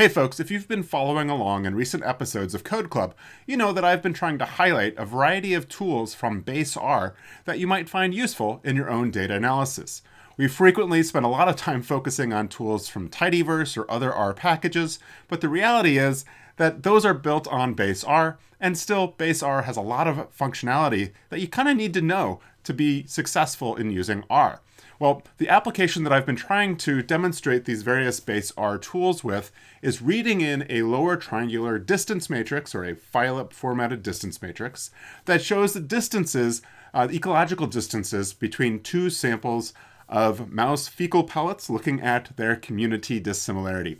Hey folks, if you've been following along in recent episodes of Code Club, you know that I've been trying to highlight a variety of tools from Base R that you might find useful in your own data analysis. We frequently spend a lot of time focusing on tools from Tidyverse or other R packages, but the reality is that those are built on Base R, and still Base R has a lot of functionality that you kind of need to know to be successful in using R. Well, the application that I've been trying to demonstrate these various base R tools with is reading in a lower triangular distance matrix, or a file-up formatted distance matrix, that shows the distances, uh, the ecological distances between two samples of mouse fecal pellets looking at their community dissimilarity.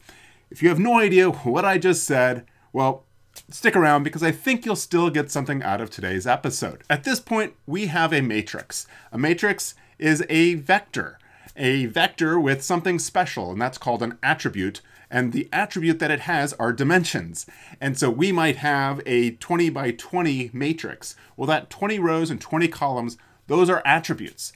If you have no idea what I just said, well, stick around because I think you'll still get something out of today's episode. At this point, we have a matrix. A matrix is a vector, a vector with something special, and that's called an attribute. And the attribute that it has are dimensions. And so we might have a 20 by 20 matrix. Well, that 20 rows and 20 columns, those are attributes.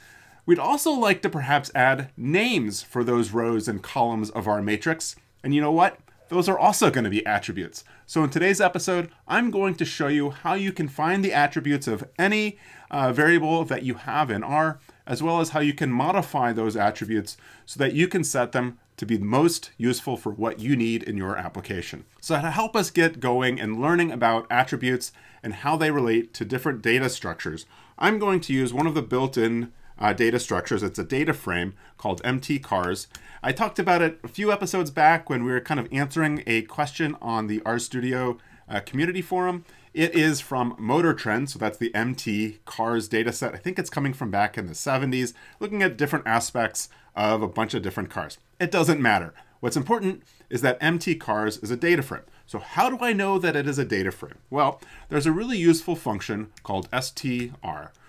We'd also like to perhaps add names for those rows and columns of our matrix. And you know what? Those are also going to be attributes. So in today's episode, I'm going to show you how you can find the attributes of any uh, variable that you have in R as well as how you can modify those attributes so that you can set them to be most useful for what you need in your application. So to help us get going and learning about attributes and how they relate to different data structures, I'm going to use one of the built-in uh, data structures. It's a data frame called MTCars. I talked about it a few episodes back when we were kind of answering a question on the RStudio uh, community forum. It is from Motor Trend, so that's the MT Cars dataset. I think it's coming from back in the 70s, looking at different aspects of a bunch of different cars. It doesn't matter. What's important is that MT Cars is a data frame. So how do I know that it is a data frame? Well, there's a really useful function called str,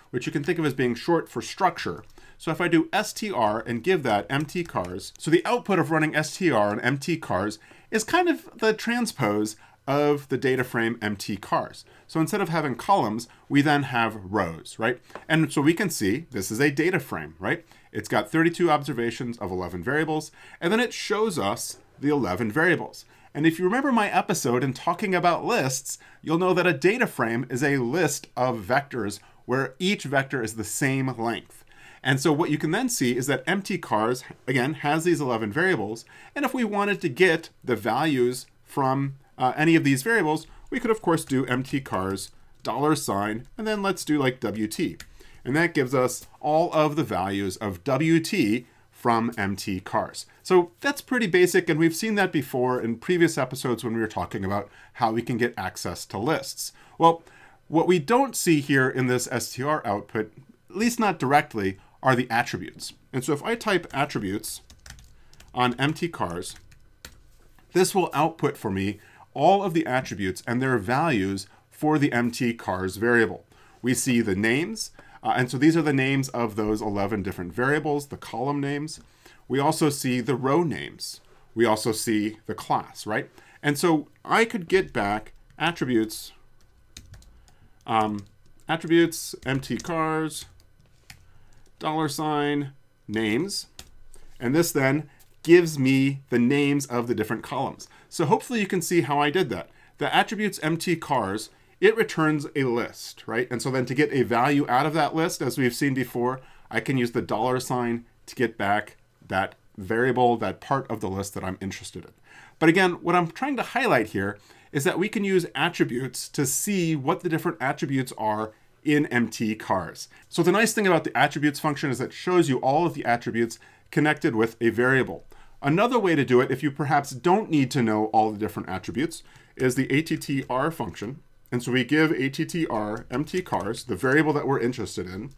which you can think of as being short for structure. So if I do str and give that MT cars, so the output of running str and MT cars is kind of the transpose of the data frame MT cars. So instead of having columns, we then have rows, right? And so we can see this is a data frame, right? It's got 32 observations of 11 variables, and then it shows us the 11 variables. And if you remember my episode in talking about lists, you'll know that a data frame is a list of vectors where each vector is the same length. And so what you can then see is that empty cars, again, has these 11 variables. And if we wanted to get the values from uh, any of these variables, we could of course do mt cars dollar sign, and then let's do like WT. And that gives us all of the values of WT from MT cars. So that's pretty basic, and we've seen that before in previous episodes when we were talking about how we can get access to lists. Well, what we don't see here in this str output, at least not directly, are the attributes. And so if I type attributes on MT cars, this will output for me all of the attributes and their values for the MT cars variable. We see the names, uh, and so these are the names of those 11 different variables, the column names. We also see the row names. We also see the class, right? And so I could get back attributes, um, attributes, MT cars, dollar sign, names. And this then gives me the names of the different columns. So hopefully you can see how I did that. The attributes MT cars, it returns a list, right? And so then to get a value out of that list, as we've seen before, I can use the dollar sign to get back that variable, that part of the list that I'm interested in. But again, what I'm trying to highlight here is that we can use attributes to see what the different attributes are in MT cars. So the nice thing about the attributes function is that it shows you all of the attributes connected with a variable. Another way to do it, if you perhaps don't need to know all the different attributes, is the attr function. And so we give attr mtcars, the variable that we're interested in,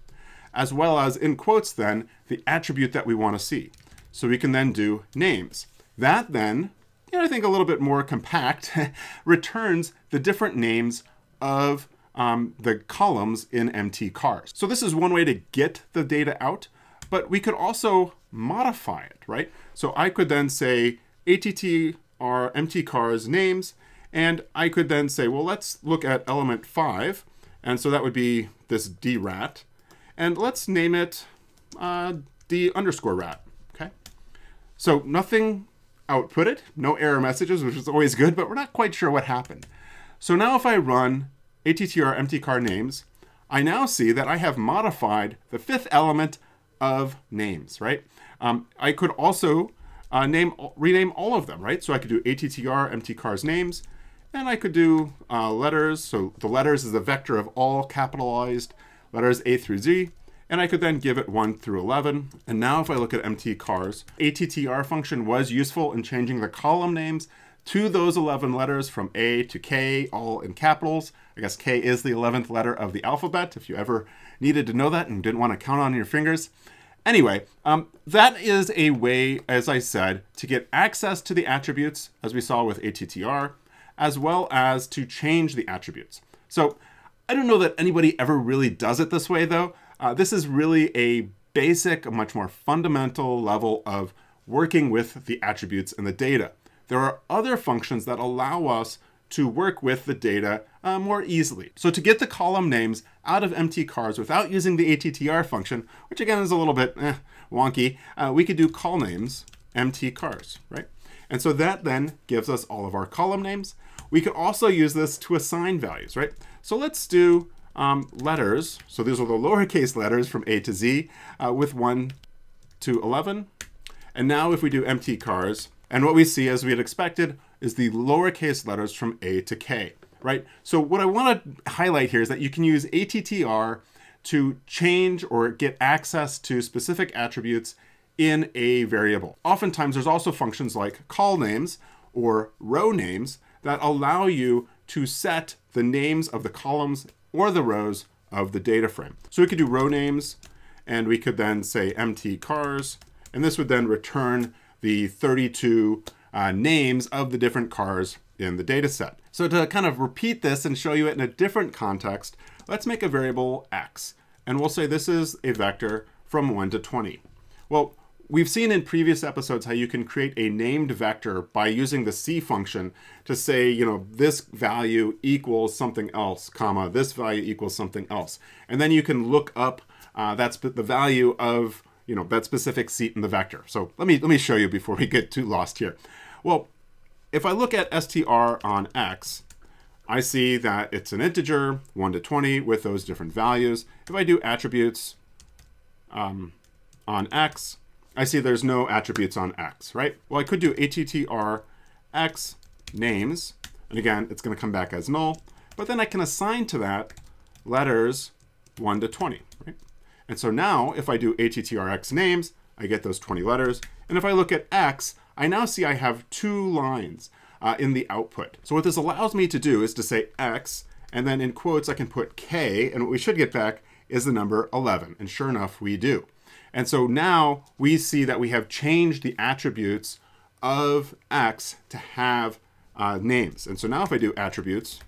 as well as, in quotes then, the attribute that we want to see. So we can then do names. That then, I think a little bit more compact, returns the different names of um, the columns in mtcars. cars. So this is one way to get the data out, but we could also modify it, right? So I could then say ATT are empty cars names, and I could then say, well, let's look at element five. And so that would be this D rat. And let's name it uh, D underscore rat, okay? So nothing outputted, no error messages, which is always good, but we're not quite sure what happened. So now if I run attr empty car names, I now see that I have modified the fifth element of names, right? Um, I could also uh, name rename all of them, right? So I could do ATTR, MTCAR's names, and I could do uh, letters. So the letters is the vector of all capitalized letters A through Z. And I could then give it 1 through 11. And now if I look at MTCAR's, ATTR function was useful in changing the column names, to those 11 letters from A to K, all in capitals. I guess K is the 11th letter of the alphabet, if you ever needed to know that and didn't want to count on your fingers. Anyway, um, that is a way, as I said, to get access to the attributes, as we saw with ATTR, as well as to change the attributes. So I don't know that anybody ever really does it this way, though. Uh, this is really a basic, a much more fundamental level of working with the attributes and the data there are other functions that allow us to work with the data uh, more easily. So to get the column names out of empty cars without using the ATTR function, which again is a little bit eh, wonky, uh, we could do call names empty cars, right? And so that then gives us all of our column names. We could also use this to assign values, right? So let's do um, letters. So these are the lowercase letters from A to Z uh, with 1 to 11. And now if we do empty cars, and what we see, as we had expected, is the lowercase letters from A to K, right? So what I want to highlight here is that you can use ATTR to change or get access to specific attributes in a variable. Oftentimes, there's also functions like call names or row names that allow you to set the names of the columns or the rows of the data frame. So we could do row names, and we could then say mt cars, and this would then return the 32 uh, names of the different cars in the data set. So to kind of repeat this and show you it in a different context, let's make a variable x. And we'll say this is a vector from 1 to 20. Well, we've seen in previous episodes how you can create a named vector by using the c function to say, you know, this value equals something else, comma, this value equals something else. And then you can look up, uh, that's the value of you know, that specific seat in the vector. So let me, let me show you before we get too lost here. Well, if I look at str on x, I see that it's an integer, 1 to 20, with those different values. If I do attributes um, on x, I see there's no attributes on x, right? Well, I could do attr x names, and again, it's going to come back as null, but then I can assign to that letters 1 to 20. And so now if I do ATTRX names, I get those 20 letters. And if I look at X, I now see I have two lines uh, in the output. So what this allows me to do is to say X, and then in quotes, I can put K, and what we should get back is the number 11. And sure enough, we do. And so now we see that we have changed the attributes of X to have uh, names. And so now if I do attributes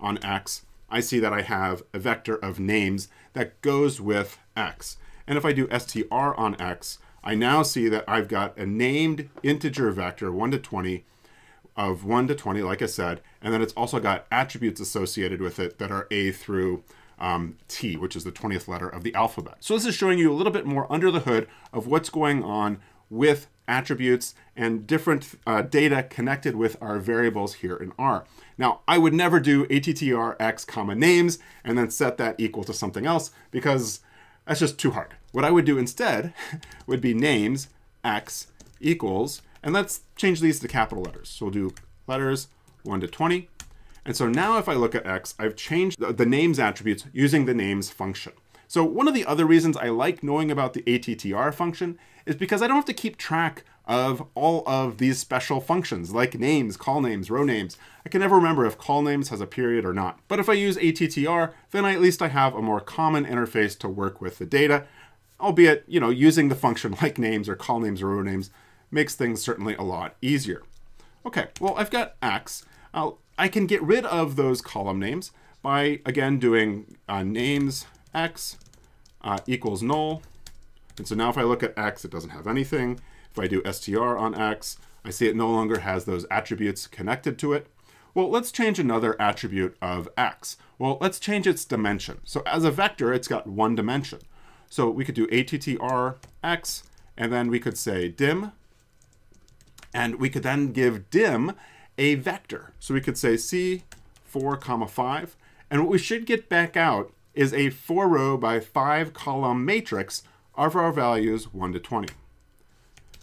on X, I see that I have a vector of names that goes with x. And if I do str on x, I now see that I've got a named integer vector 1 to 20 of 1 to 20, like I said, and then it's also got attributes associated with it that are A through um, T, which is the 20th letter of the alphabet. So this is showing you a little bit more under the hood of what's going on with attributes and different uh, data connected with our variables here in R. Now, I would never do attrx comma names and then set that equal to something else because that's just too hard. What I would do instead would be names x equals, and let's change these to capital letters. So we'll do letters 1 to 20. And so now if I look at x, I've changed the, the names attributes using the names function. So one of the other reasons I like knowing about the ATTR function is because I don't have to keep track of all of these special functions like names, call names, row names. I can never remember if call names has a period or not. But if I use ATTR, then I, at least I have a more common interface to work with the data, albeit, you know, using the function like names or call names or row names makes things certainly a lot easier. Okay, well, I've got X. I'll, I can get rid of those column names by, again, doing uh, names X uh, equals null. And so now if I look at x, it doesn't have anything. If I do str on x, I see it no longer has those attributes connected to it. Well, let's change another attribute of x. Well, let's change its dimension. So as a vector, it's got one dimension. So we could do attr x, and then we could say dim, and we could then give dim a vector. So we could say c4 comma 5. And what we should get back out is a four row by five column matrix of our values one to 20.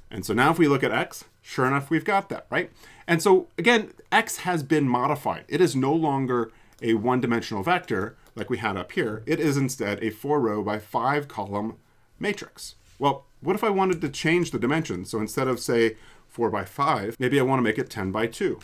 And so now if we look at X, sure enough, we've got that, right? And so again, X has been modified. It is no longer a one dimensional vector like we had up here. It is instead a four row by five column matrix. Well, what if I wanted to change the dimension? So instead of say four by five, maybe I wanna make it 10 by two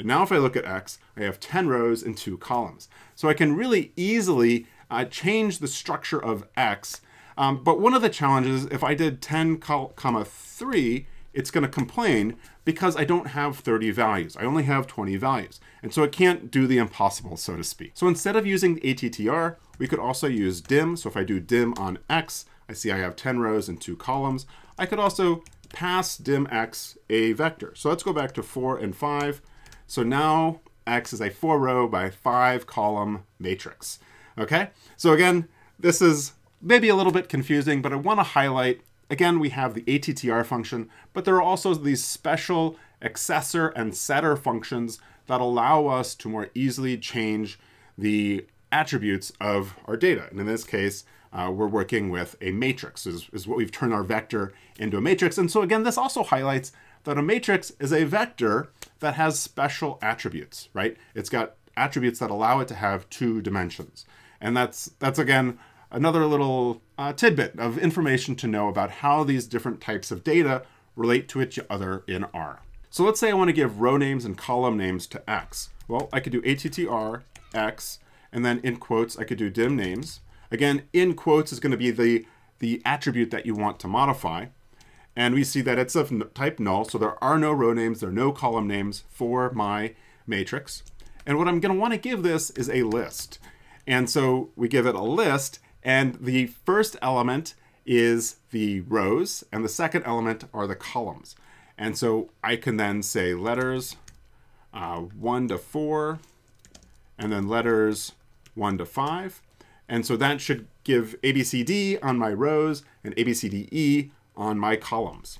and now if I look at X, I have 10 rows and two columns. So I can really easily uh, change the structure of X. Um, but one of the challenges, if I did 10 comma three, it's gonna complain because I don't have 30 values. I only have 20 values. And so it can't do the impossible, so to speak. So instead of using ATTR, we could also use dim. So if I do dim on X, I see I have 10 rows and two columns. I could also pass dim X a vector. So let's go back to four and five. So now X is a four row by five column matrix. Okay, so again, this is maybe a little bit confusing, but I wanna highlight, again, we have the ATTR function, but there are also these special accessor and setter functions that allow us to more easily change the attributes of our data. And in this case, uh, we're working with a matrix is, is what we've turned our vector into a matrix. And so again, this also highlights that a matrix is a vector that has special attributes, right? It's got attributes that allow it to have two dimensions. And that's, that's again, another little uh, tidbit of information to know about how these different types of data relate to each other in R. So let's say I want to give row names and column names to X. Well, I could do attr X, and then in quotes, I could do dim names. Again, in quotes is going to be the, the attribute that you want to modify. And we see that it's of type null, so there are no row names, there are no column names for my matrix. And what I'm gonna wanna give this is a list. And so we give it a list, and the first element is the rows, and the second element are the columns. And so I can then say letters uh, 1 to 4, and then letters 1 to 5. And so that should give ABCD on my rows and ABCDE on my columns.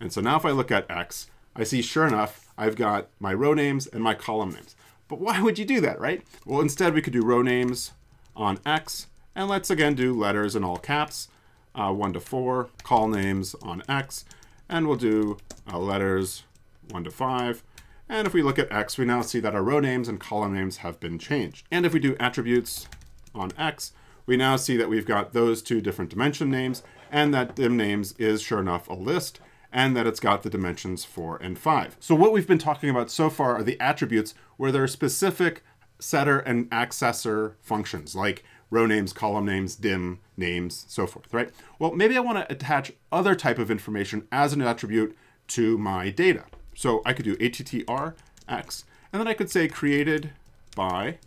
And so now if I look at X, I see sure enough, I've got my row names and my column names. But why would you do that, right? Well, instead we could do row names on X, and let's again do letters in all caps, uh, one to four, call names on X, and we'll do uh, letters one to five. And if we look at X, we now see that our row names and column names have been changed. And if we do attributes on X, we now see that we've got those two different dimension names and that dim names is sure enough a list and that it's got the dimensions four and five. So what we've been talking about so far are the attributes where there are specific setter and accessor functions like row names, column names, dim names, so forth, right? Well, maybe I wanna attach other type of information as an attribute to my data. So I could do attrx, and then I could say created by,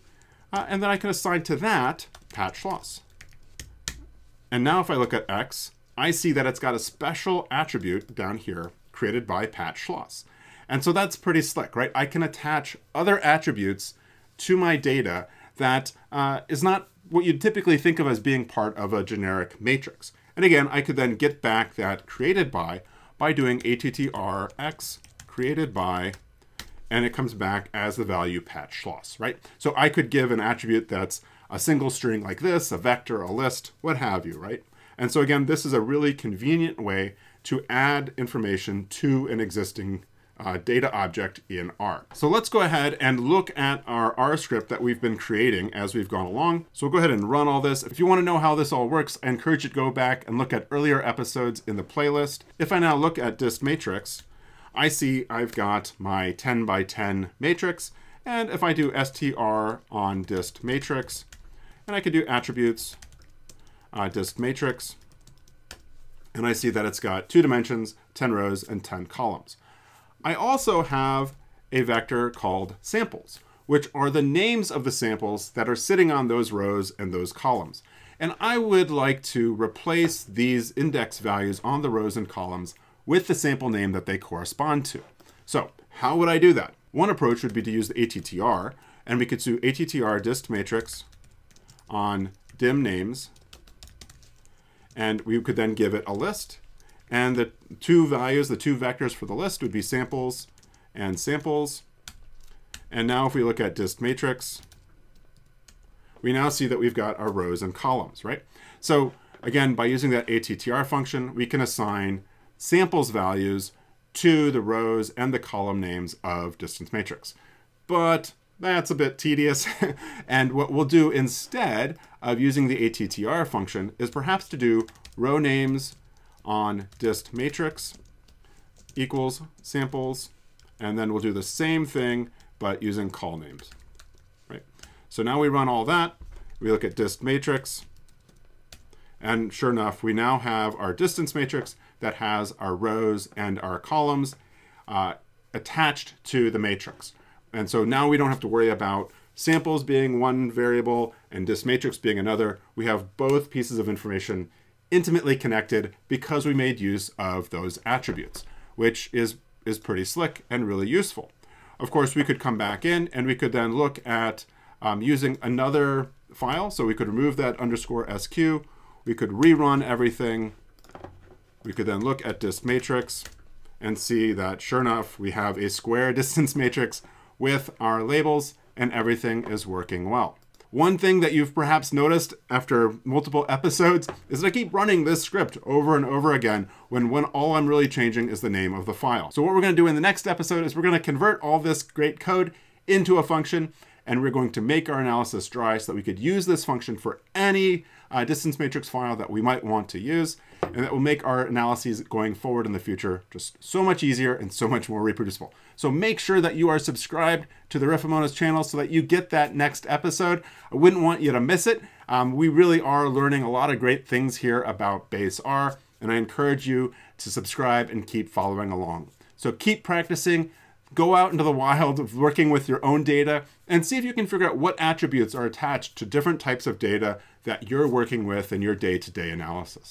uh, and then I can assign to that patch loss. And now if I look at X, I see that it's got a special attribute down here created by patch loss. And so that's pretty slick, right? I can attach other attributes to my data that uh, is not what you'd typically think of as being part of a generic matrix. And again, I could then get back that created by by doing attr x created by, and it comes back as the value patch loss, right? So I could give an attribute that's a single string like this, a vector, a list, what have you, right? And so again, this is a really convenient way to add information to an existing uh, data object in R. So let's go ahead and look at our R script that we've been creating as we've gone along. So we'll go ahead and run all this. If you want to know how this all works, I encourage you to go back and look at earlier episodes in the playlist. If I now look at dist matrix, I see I've got my 10 by 10 matrix. And if I do str on dist matrix, and I could do attributes, uh, disk matrix, and I see that it's got two dimensions, 10 rows, and 10 columns. I also have a vector called samples, which are the names of the samples that are sitting on those rows and those columns. And I would like to replace these index values on the rows and columns with the sample name that they correspond to. So how would I do that? One approach would be to use the ATTR, and we could do ATTR dist matrix on dim names, and we could then give it a list. And the two values, the two vectors for the list would be samples and samples. And now if we look at dist matrix, we now see that we've got our rows and columns, right? So again, by using that ATTR function, we can assign samples values to the rows and the column names of distance matrix. But that's a bit tedious. and what we'll do instead of using the attr function is perhaps to do row names on dist matrix equals samples, and then we'll do the same thing, but using call names, right? So now we run all that, we look at dist matrix, and sure enough, we now have our distance matrix that has our rows and our columns uh, attached to the matrix. And so now we don't have to worry about samples being one variable and this matrix being another. We have both pieces of information intimately connected because we made use of those attributes, which is, is pretty slick and really useful. Of course, we could come back in and we could then look at um, using another file. So we could remove that underscore SQ. We could rerun everything. We could then look at this matrix and see that sure enough, we have a square distance matrix with our labels and everything is working well. One thing that you've perhaps noticed after multiple episodes is that I keep running this script over and over again when, when all I'm really changing is the name of the file. So what we're gonna do in the next episode is we're gonna convert all this great code into a function and we're going to make our analysis dry so that we could use this function for any uh, distance matrix file that we might want to use, and that will make our analyses going forward in the future just so much easier and so much more reproducible. So make sure that you are subscribed to the Rifamonas channel so that you get that next episode. I wouldn't want you to miss it. Um, we really are learning a lot of great things here about base R, and I encourage you to subscribe and keep following along. So keep practicing, go out into the wild working with your own data, and see if you can figure out what attributes are attached to different types of data that you're working with in your day to day analysis.